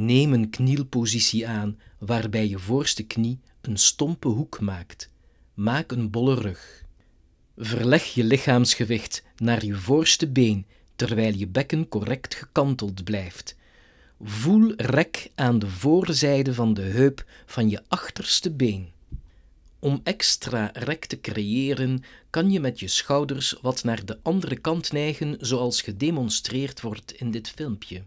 Neem een knielpositie aan waarbij je voorste knie een stompe hoek maakt. Maak een bolle rug. Verleg je lichaamsgewicht naar je voorste been terwijl je bekken correct gekanteld blijft. Voel rek aan de voorzijde van de heup van je achterste been. Om extra rek te creëren, kan je met je schouders wat naar de andere kant neigen, zoals gedemonstreerd wordt in dit filmpje.